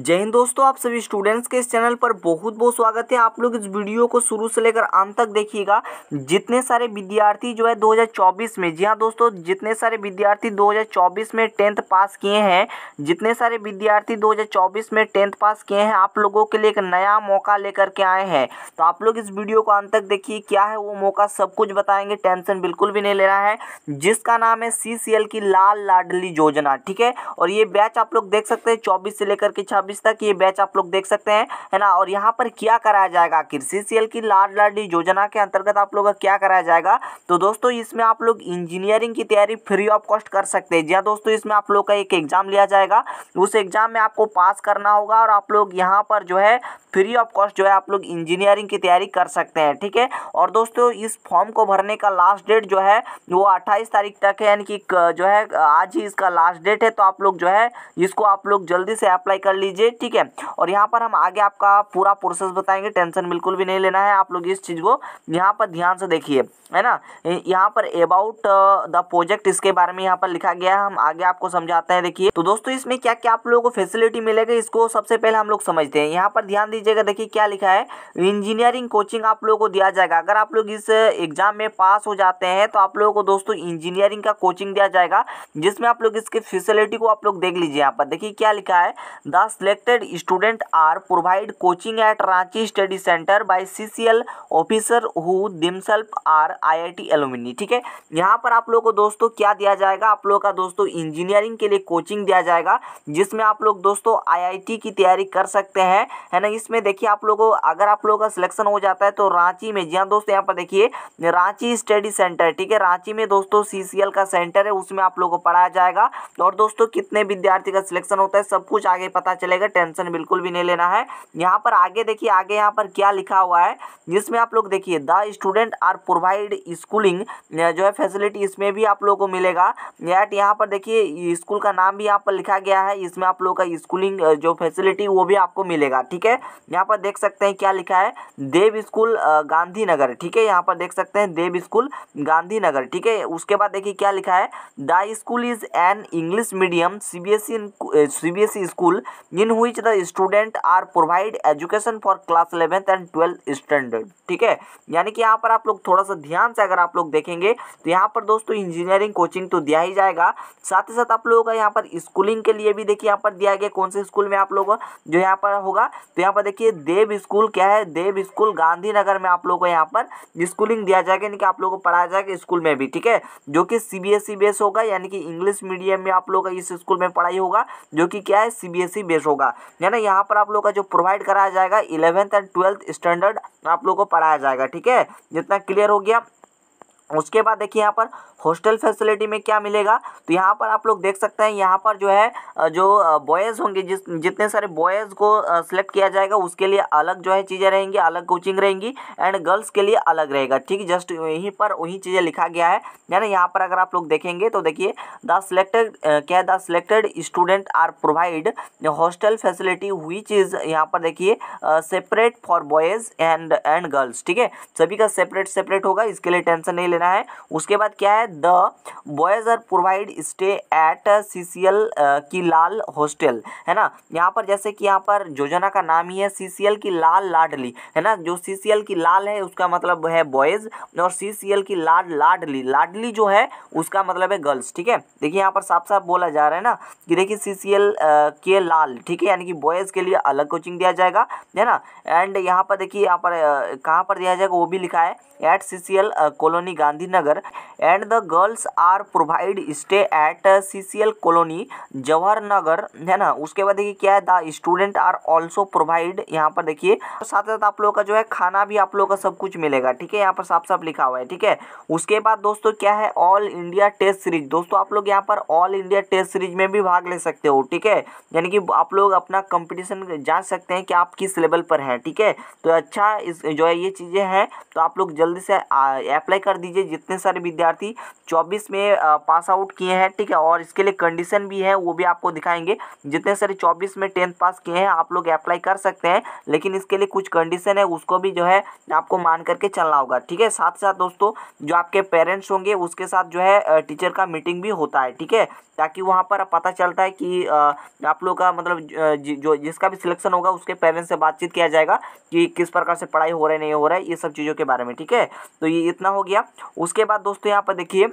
जय हिंद दोस्तों आप सभी स्टूडेंट्स के इस चैनल पर बहुत बहुत स्वागत है आप लोग इस वीडियो को शुरू से लेकर अंत तक देखिएगा जितने सारे विद्यार्थी जो है 2024 में जी हाँ दोस्तों जितने सारे विद्यार्थी 2024 में टेंथ पास किए हैं जितने सारे विद्यार्थी 2024 में टेंथ पास किए हैं आप लोगों के लिए एक नया मौका लेकर के आए हैं तो आप लोग इस वीडियो को अंत तक देखिए क्या है वो मौका सब कुछ बताएंगे टेंशन बिल्कुल भी नहीं लेना है जिसका नाम है सी की लाल लाडली योजना ठीक है और ये बैच आप लोग देख सकते हैं चौबीस से लेकर के छब्बीस तक ये बैच आप लोग देख सकते हैं है ना और यहाँ पर क्या कराया जाएगा आखिर सी की लाड लाडली योजना के अंतर्गत आप लोग का क्या कराया जाएगा तो दोस्तों इसमें आप लोग इंजीनियरिंग की तैयारी फ्री ऑफ कॉस्ट कर सकते हैं जहाँ दोस्तों इसमें आप लोग का एक एग्जाम लिया जाएगा उस एग्जाम में आपको पास करना होगा और आप लोग यहाँ पर जो है फ्री ऑफ कॉस्ट जो है आप लोग इंजीनियरिंग की तैयारी कर सकते हैं ठीक है और दोस्तों इस फॉर्म को भरने का लास्ट डेट जो है वो 28 तारीख तक है यानी कि जो है आज ही इसका लास्ट डेट है तो आप लोग जो है इसको आप लोग जल्दी से अप्लाई कर लीजिए लीजिए ठीक है और यहाँ पर हम आगे आपका पूरा प्रोसेस बताएंगे टेंशन बिल्कुल भी नहीं लेना है आप लोग इस चीज़ को यहाँ पर ध्यान से देखिए है ना यहाँ पर अबाउट द प्रोजेक्ट इसके बारे में यहाँ पर लिखा गया है हम आगे आपको समझाते हैं देखिए तो दोस्तों इसमें क्या क्या आप लोगों को फैसिलिटी मिलेगा इसको सबसे पहले हम लोग समझते हैं यहाँ पर ध्यान दीजिएगा देखिए क्या लिखा है इंजीनियरिंग कोचिंग आप लोगों को दिया जाएगा अगर आप लोग इस एग्जाम में पास हो जाते हैं तो आप लोगों को दोस्तों इंजीनियरिंग का कोचिंग दिया जाएगा जिसमें आप लोग इसके फैसिलिटी को आप लोग देख लीजिए यहाँ पर देखिए क्या लिखा है दस selected students are provide coaching at Ranchi Study Center by CCL officer who themselves are IIT alumni ठीक है यहाँ पर आप लोगों को दोस्तों क्या दिया जाएगा आप लोगों का दोस्तों इंजीनियरिंग के लिए कोचिंग दिया जाएगा जिसमें आप लोग दोस्तों आईआईटी की तैयारी कर सकते हैं है ना इसमें देखिए आप लोगों अगर आप लोगों का सिलेक्शन हो जाता है तो रांची में जी हाँ दोस्तों यहाँ पर देखिए रांची स्टडी सेंटर ठीक है रांची में दोस्तों सी का सेंटर है उसमें आप लोगों को पढ़ाया जाएगा और दोस्तों कितने विद्यार्थी का सिलेक्शन होता है सब कुछ आगे पता चले चलेगा टेंशन बिल्कुल भी नहीं लेना है यहाँ पर आगे देखिए आगे यहाँ पर क्या लिखा हुआ है जिसमें आप लोग देखिए the student are provide schooling जो है फैसिलिटी इसमें भी आप लोगों को मिलेगा एट यहाँ पर देखिए स्कूल का नाम भी यहाँ पर लिखा गया है इसमें आप लोगों का स्कूलिंग जो फैसिलिटी वो भी आपको मिलेगा ठीक है यहाँ पर देख सकते हैं क्या लिखा है देव स्कूल गांधीनगर ठीक है यहाँ पर देख सकते हैं देव स्कूल गांधीनगर ठीक है उसके बाद देखिए क्या लिखा है the school is an English medium C B S C school in which the student are provide education for class eleventh and twelfth standard ठीक है यानी कि यहाँ पर आप लोग थोड़ा सा ध्यान से अगर आप लोग देखेंगे तो यहाँ पर दोस्तों इंजीनियरिंग कोचिंग तो दिया ही जाएगा साथ ही साथ आप लोगों का यहाँ पर स्कूलिंग के लिए भी देखिए यहाँ पर दिया गया कौन से स्कूल में आप लोगों जो यहाँ पर होगा तो यहाँ पर देखिए देव स्कूल क्या है देव स्कूल गांधीनगर में आप लोगों को यहाँ पर स्कूलिंग दिया जाएगा यानी कि आप लोगों को पढ़ाया जाएगा स्कूल में भी ठीक है जो कि सी बी बेस होगा यानी कि इंग्लिश मीडियम में आप लोगों का इस स्कूल में पढ़ाई होगा जो कि क्या है सी बेस होगा यानी यहाँ पर आप लोग का जो प्रोवाइड कराया जाएगा इलेवेंथ एंड ट्वेल्थ स्टैंडर्ड आप लोग को पढ़ाया जाएगा ठीक है जितना क्लियर हो गया उसके बाद देखिए यहाँ पर हॉस्टल फैसिलिटी में क्या मिलेगा तो यहाँ पर आप लोग देख सकते हैं यहाँ पर जो है जो बॉयज़ होंगे जिस जितने सारे बॉयज़ को सिलेक्ट किया जाएगा उसके लिए अलग जो है चीज़ें रहेंगी अलग कोचिंग रहेंगी एंड गर्ल्स के लिए अलग रहेगा ठीक जस्ट यहीं पर वही चीज़ें लिखा गया है यानी यहाँ पर अगर आप लोग देखेंगे तो देखिए द सिलेक्टेड क्या है the selected student are provide hostel facility हुई चीज़ यहाँ पर देखिए separate for boys and and girls ठीक है सभी का सेपरेट सेपरेट होगा इसके लिए टेंशन नहीं लेना रहा है उसके बाद क्या है the boys are provide stay at C C L की लाल हॉस्टल है ना यहाँ पर जैसे कि यहाँ पर योजना का नाम ही है सी सी एल की लाल लाडली है ना जो सी सी एल की लाल है उसका मतलब है बॉयज़ और सी सी एल की लाड लाडली लाडली जो है उसका मतलब है गर्ल्स ठीक है देखिए यहाँ पर साफ साफ बोला जा रहा है ना कि देखिए सी सी एल के लाल ठीक है यानी कि बॉयज़ के लिए अलग कोचिंग दिया जाएगा है ना एंड यहाँ पर देखिए यहाँ पर कहाँ पर दिया जाएगा वो भी लिखा है at C C L colony Gandhi Gandhinagar and the girls are provide stay at CCL colony Jawahar Nagar है ना उसके बाद देखिए क्या है the student are also provide यहाँ पर देखिए साथ साथ आप लोगों का जो है खाना भी आप लोगों का सब कुछ मिलेगा ठीक है यहाँ पर साफ साफ लिखा हुआ है ठीक है उसके बाद दोस्तों क्या है ऑल इंडिया टेस्ट सीरीज दोस्तों आप लोग यहाँ पर ऑल इंडिया टेस्ट सीरीज में भी भाग ले सकते हो ठीक है यानी कि आप लोग अपना कंपटीशन जांच सकते हैं कि आप किस लेवल पर हैं ठीक है तो अच्छा इस जो है ये चीज़ें हैं तो आप लोग जल्दी से अप्लाई कर दीजिए लीजिए जितने सारे विद्यार्थी चौबीस में पास आउट किए हैं ठीक है और इसके लिए कंडीशन भी है वो भी आपको दिखाएंगे जितने सारे चौबीस में टेंथ पास किए हैं आप लोग अप्लाई कर सकते हैं लेकिन इसके लिए कुछ कंडीशन है उसको भी जो है आपको मान करके चलना होगा ठीक है साथ साथ दोस्तों जो आपके पेरेंट्स होंगे उसके साथ जो है टीचर का मीटिंग भी होता है ठीक है ताकि वहाँ पर पता चलता है कि आप लोग का मतलब जो जिसका भी सिलेक्शन होगा उसके पेरेंट्स से बातचीत किया जाएगा कि किस प्रकार से पढ़ाई हो रहा है नहीं हो रहा है ये सब चीज़ों के बारे में ठीक है तो ये इतना हो गया उसके बाद दोस्तों यहाँ पर देखिए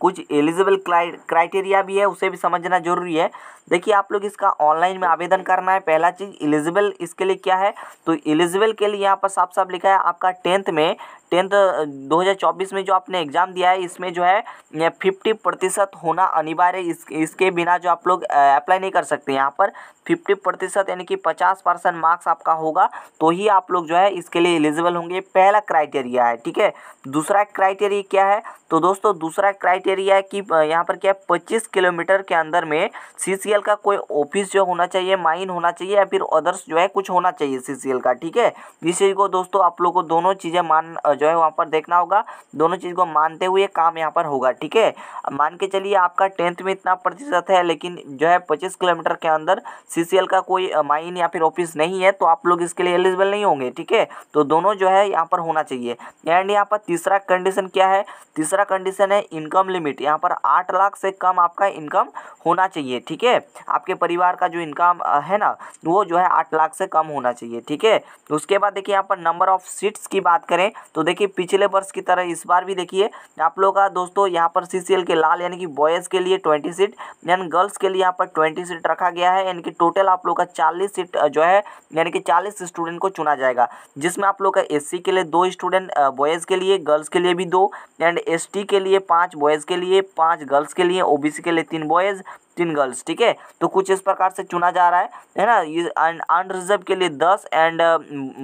कुछ एलिजिबल क्राइटेरिया भी है उसे भी समझना जरूरी है देखिए आप लोग इसका ऑनलाइन में आवेदन करना है पहला चीज़ एलिजिबल इसके लिए क्या है तो एलिजिबल के लिए यहाँ पर साफ साफ लिखा है आपका टेंथ में टेंथ 2024 में जो आपने एग्ज़ाम दिया है इसमें जो है फिफ्टी प्रतिशत होना अनिवार्य इस इसके बिना जो आप लोग अप्लाई नहीं कर सकते यहाँ पर फिफ्टी प्रतिशत यानी कि पचास परसेंट मार्क्स आपका होगा तो ही आप लोग जो है इसके लिए एलिजिबल होंगे पहला क्राइटेरिया है ठीक है दूसरा क्राइटेरिया क्या है तो दोस्तों दूसरा क्राइटेरिया है कि यहाँ पर क्या है पच्चीस किलोमीटर के अंदर में सी का कोई ऑफिस जो होना चाहिए माइन होना चाहिए या फिर अदर्स जो है कुछ होना चाहिए सी का ठीक है इस चीज़ को दोस्तों आप लोग को दोनों चीज़ें मान जो है वहाँ पर देखना होगा दोनों चीज़ को मानते हुए काम यहाँ पर होगा ठीक है मान के चलिए आपका टेंथ में इतना प्रतिशत है लेकिन जो है पच्चीस किलोमीटर के अंदर सी का कोई माइन या फिर ऑफिस नहीं है तो आप लोग इसके लिए एलिजिबल नहीं होंगे ठीक है तो दोनों जो है यहाँ पर होना चाहिए एंड यहाँ पर तीसरा कंडीशन क्या है तीसरा कंडीशन है इनकम इनकम लिमिट यहाँ पर आठ लाख से कम आपका इनकम होना चाहिए ठीक है आपके परिवार का जो इनकम है ना वो जो है आठ लाख से कम होना चाहिए ठीक है उसके बाद देखिए यहाँ पर नंबर ऑफ सीट्स की बात करें तो देखिए पिछले वर्ष की तरह इस बार भी देखिए आप लोग का दोस्तों यहाँ पर सी के लाल यानी कि बॉयज़ के लिए ट्वेंटी सीट यानी गर्ल्स के लिए यहाँ पर ट्वेंटी सीट रखा गया है यानी कि टोटल आप लोग का चालीस सीट जो है यानी कि चालीस स्टूडेंट को चुना जाएगा जिसमें आप लोग का एस के लिए दो स्टूडेंट बॉयज़ के लिए गर्ल्स के लिए भी दो एंड एस के लिए पाँच बॉयज़ बॉयज़ के लिए पाँच गर्ल्स के लिए ओबीसी के लिए तीन बॉयज़ तीन गर्ल्स ठीक है तो कुछ इस प्रकार से चुना जा रहा है है ना ये अनरिजर्व के लिए दस एंड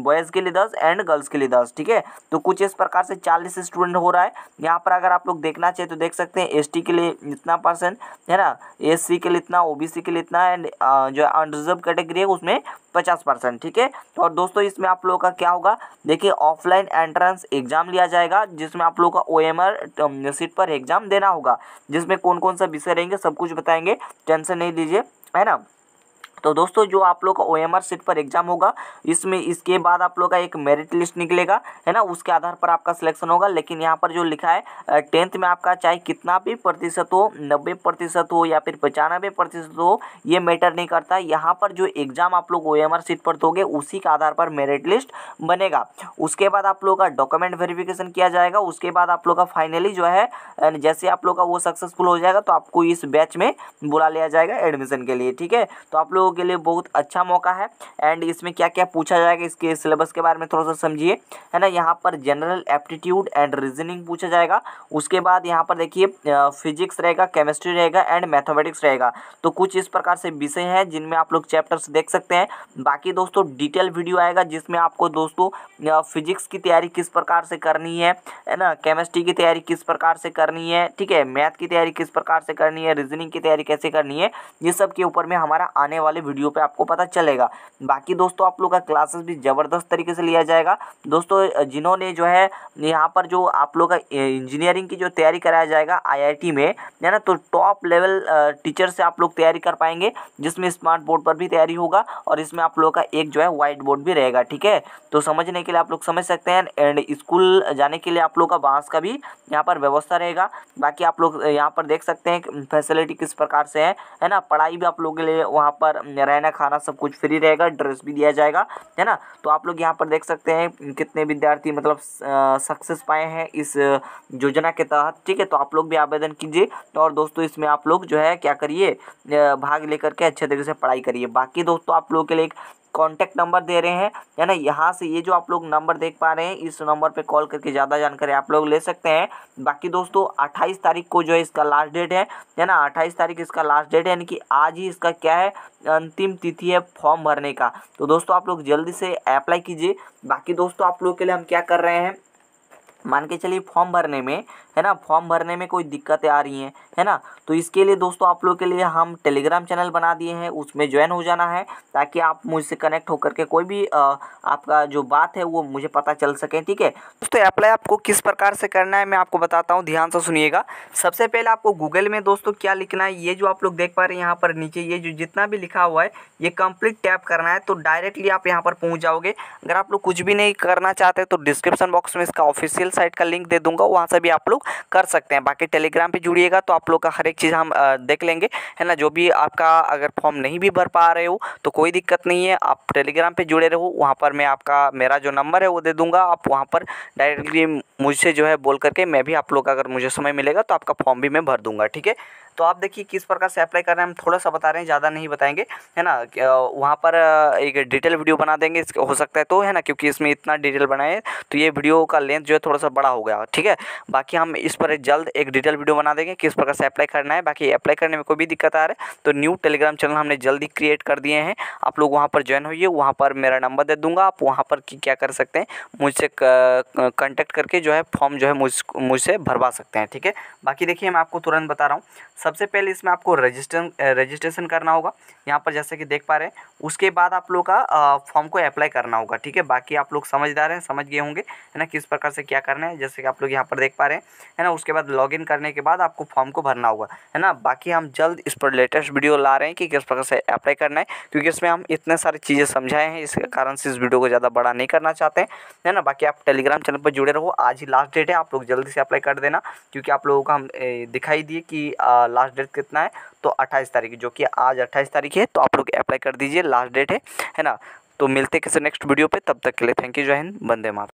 बॉयज़ uh, के लिए दस एंड गर्ल्स के लिए दस ठीक है तो कुछ इस प्रकार से चालीस स्टूडेंट हो रहा है यहाँ पर अगर आप लोग देखना चाहिए तो देख सकते हैं एस के लिए इतना परसेंट है ना एस के लिए इतना ओ के लिए इतना एंड uh, जो अनरिजर्व कैटेगरी है उसमें पचास परसेंट ठीक है और दोस्तों इसमें आप लोगों का क्या होगा देखिए ऑफलाइन एंट्रेंस एग्जाम लिया जाएगा जिसमें आप लोगों का ओ सीट um, पर एग्जाम देना होगा जिसमें कौन कौन सा विषय रहेंगे सब कुछ बताएंगे टेंशन नहीं लीजिए है ना तो दोस्तों जो आप लोग का ओ एम सीट पर एग्जाम होगा इसमें इसके बाद आप लोग का एक मेरिट लिस्ट निकलेगा है ना उसके आधार पर आपका सिलेक्शन होगा लेकिन यहाँ पर जो लिखा है टेंथ में आपका चाहे कितना भी प्रतिशत हो नब्बे प्रतिशत हो या फिर पचानबे प्रतिशत हो ये मैटर नहीं करता यहाँ पर जो एग्ज़ाम आप लोग ओ एम सीट पर दोगे उसी के आधार पर मेरिट लिस्ट बनेगा उसके बाद आप लोग का डॉक्यूमेंट वेरिफिकेशन किया जाएगा उसके बाद आप लोग का फाइनली जो है जैसे आप लोग का वो सक्सेसफुल हो जाएगा तो आपको इस बैच में बुला लिया जाएगा एडमिशन के लिए ठीक है तो आप लोग लोगों के लिए बहुत अच्छा मौका है एंड इसमें क्या क्या पूछा जाएगा इसके सिलेबस के बारे में थोड़ा सा समझिए है ना यहाँ पर जनरल एप्टीट्यूड एंड रीजनिंग पूछा जाएगा उसके बाद यहाँ पर देखिए फिजिक्स रहेगा केमिस्ट्री रहेगा एंड मैथमेटिक्स रहेगा तो कुछ इस प्रकार से विषय हैं जिनमें आप लोग चैप्टर्स देख सकते हैं बाकी दोस्तों डिटेल वीडियो आएगा जिसमें आपको दोस्तों फिजिक्स की तैयारी किस प्रकार से करनी है है ना केमिस्ट्री की तैयारी किस प्रकार से करनी है ठीक है मैथ की तैयारी किस प्रकार से करनी है रीजनिंग की तैयारी कैसे करनी है ये सब के ऊपर में हमारा आने वाले वाले वीडियो पे आपको पता चलेगा बाकी दोस्तों आप लोग का क्लासेस भी ज़बरदस्त तरीके से लिया जाएगा दोस्तों जिन्होंने जो है यहाँ पर जो आप लोग का इंजीनियरिंग की जो तैयारी कराया जाएगा आई में है ना तो टॉप लेवल टीचर से आप लोग तैयारी कर पाएंगे जिसमें स्मार्ट बोर्ड पर भी तैयारी होगा और इसमें आप लोग का एक जो है व्हाइट बोर्ड भी रहेगा ठीक है तो समझने के लिए आप लोग समझ सकते हैं एंड स्कूल जाने के लिए आप लोग का बांस का भी यहाँ पर व्यवस्था रहेगा बाकी आप लोग यहाँ पर देख सकते हैं फैसिलिटी किस प्रकार से है है ना पढ़ाई भी आप लोगों के लिए वहाँ पर रहना खाना सब कुछ फ्री रहेगा ड्रेस भी दिया जाएगा है ना तो आप लोग यहाँ पर देख सकते हैं कितने विद्यार्थी मतलब सक्सेस पाए हैं इस योजना के तहत ठीक है तो आप लोग भी आवेदन कीजिए तो और दोस्तों इसमें आप लोग जो है क्या करिए भाग लेकर के अच्छे तरीके से पढ़ाई करिए बाकी दोस्तों आप लोगों के लिए एक कॉन्टैक्ट नंबर दे रहे हैं है ना यहाँ से ये जो आप लोग नंबर देख पा रहे हैं इस नंबर पर कॉल करके ज़्यादा जानकारी आप लोग ले सकते हैं बाकी दोस्तों अट्ठाईस तारीख को जो है इसका लास्ट डेट है है ना अट्ठाईस तारीख इसका लास्ट डेट है यानी कि आज ही इसका क्या है अंतिम तिथि है फॉर्म भरने का तो दोस्तों आप लोग जल्दी से अप्लाई कीजिए बाकी दोस्तों आप लोग के लिए हम क्या कर रहे हैं मान के चलिए फॉर्म भरने में है ना फॉर्म भरने में कोई दिक्कतें आ रही हैं है ना तो इसके लिए दोस्तों आप लोग के लिए हम टेलीग्राम चैनल बना दिए हैं उसमें ज्वाइन हो जाना है ताकि आप मुझसे कनेक्ट होकर के कोई भी आ, आपका जो बात है वो मुझे पता चल सके ठीक है दोस्तों अप्लाई आपको किस प्रकार से करना है मैं आपको बताता हूँ ध्यान से सुनिएगा सबसे पहले आपको गूगल में दोस्तों क्या लिखना है ये जो आप लोग देख पा रहे हैं यहाँ पर नीचे ये जो जितना भी लिखा हुआ है ये कंप्लीट टैप करना है तो डायरेक्टली आप यहाँ पर पहुँच जाओगे अगर आप लोग कुछ भी नहीं करना चाहते तो डिस्क्रिप्शन बॉक्स में इसका ऑफिशियल ऑफिशियल साइट का लिंक दे दूंगा वहाँ से भी आप लोग कर सकते हैं बाकी टेलीग्राम पर जुड़िएगा तो आप लोग का हर एक चीज़ हम देख लेंगे है ना जो भी आपका अगर फॉर्म नहीं भी भर पा रहे हो तो कोई दिक्कत नहीं है आप टेलीग्राम पर जुड़े रहो वहाँ पर मैं आपका मेरा जो नंबर है वो दे दूँगा आप वहाँ पर डायरेक्टली मुझसे जो है बोल करके मैं भी आप लोग अगर मुझे समय मिलेगा तो आपका फॉर्म भी मैं भर दूँगा ठीक है तो आप देखिए किस प्रकार से अप्लाई करना है हम थोड़ा सा बता रहे हैं ज़्यादा नहीं बताएंगे है ना वहाँ पर एक डिटेल वीडियो बना देंगे हो सकता है तो है ना क्योंकि इसमें इतना डिटेल बनाए तो ये वीडियो का लेंथ जो है थोड़ा सा बड़ा हो गया ठीक है बाकी हम इस पर जल्द एक डिटेल वीडियो बना देंगे किस प्रकार से अप्लाई करना है बाकी अप्लाई करने में कोई भी दिक्कत आ रहा है तो न्यू टेलीग्राम चैनल हमने जल्द ही क्रिएट कर दिए हैं आप लोग वहाँ पर ज्वाइन होइए वहाँ पर मेरा नंबर दे दूँगा आप वहाँ पर क्या कर सकते हैं मुझसे कॉन्टैक्ट करके जो है फॉर्म जो है मुझसे भरवा सकते हैं ठीक है बाकी देखिए मैं आपको तुरंत बता रहा हूँ सबसे पहले इसमें आपको रजिस्टर रजिस्ट्रेशन करना होगा यहाँ पर जैसे कि देख पा रहे हैं उसके बाद आप लोग का फॉर्म को अप्लाई करना होगा ठीक है बाकी आप लोग समझदार हैं समझ गए होंगे है ना किस प्रकार से क्या करना है जैसे कि आप लोग यहाँ पर देख पा रहे हैं है ना उसके बाद लॉग करने के बाद आपको फॉर्म को भरना होगा है ना बाकी हम जल्द इस पर लेटेस्ट वीडियो ला रहे हैं कि किस प्रकार से अप्लाई करना है क्योंकि इसमें हम इतने सारी चीज़ें समझाए हैं इसके कारण से इस वीडियो को ज़्यादा बड़ा नहीं करना चाहते हैं है ना बाकी आप टेलीग्राम चैनल पर जुड़े रहो आज ही लास्ट डेट है आप लोग जल्दी से अप्लाई कर देना क्योंकि आप लोगों को हम दिखाई दिए कि लास्ट डेट कितना है तो अट्ठाईस तारीख जो कि आज अट्ठाईस तारीख है तो आप लोग अप्लाई कर दीजिए लास्ट डेट है है ना तो मिलते किसी नेक्स्ट वीडियो पे तब तक के लिए थैंक यू जय हिंद बंदे मातरम